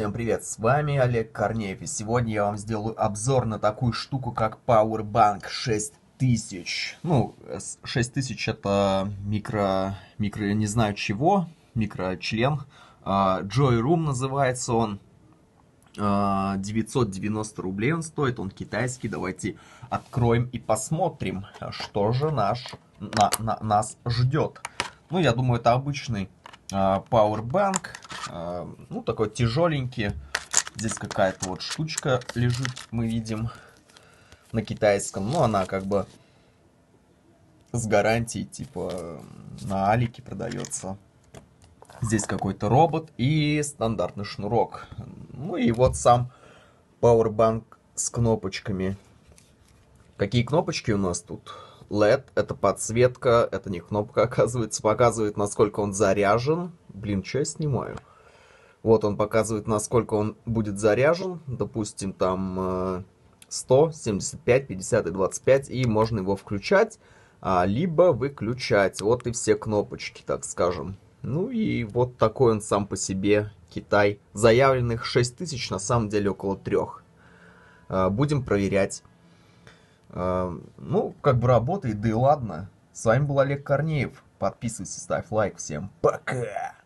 Всем привет, с вами Олег Корнеев, и сегодня я вам сделаю обзор на такую штуку, как Powerbank 6000. Ну, 6000 это микро, микро, не знаю чего, микрочлен. А, Joy Room называется он. 990 а, рублей он стоит, он китайский. Давайте откроем и посмотрим, что же наш, на, на, нас ждет. Ну, я думаю, это обычный а, Powerbank а, ну, такой тяжеленький. Здесь какая-то вот штучка лежит, мы видим, на китайском. Ну она как бы с гарантией, типа, на Алике продается. Здесь какой-то робот и стандартный шнурок. Ну и вот сам Powerbank с кнопочками. Какие кнопочки у нас тут? LED, это подсветка, это не кнопка, оказывается, показывает, насколько он заряжен. Блин, что я снимаю? Вот он показывает, насколько он будет заряжен. Допустим, там 100, 75, 50 и 25. И можно его включать, а, либо выключать. Вот и все кнопочки, так скажем. Ну и вот такой он сам по себе, Китай. Заявленных 6 тысяч, на самом деле около 3. А, будем проверять. А, ну, как бы работает, да и ладно. С вами был Олег Корнеев. Подписывайся, ставь лайк. Всем пока!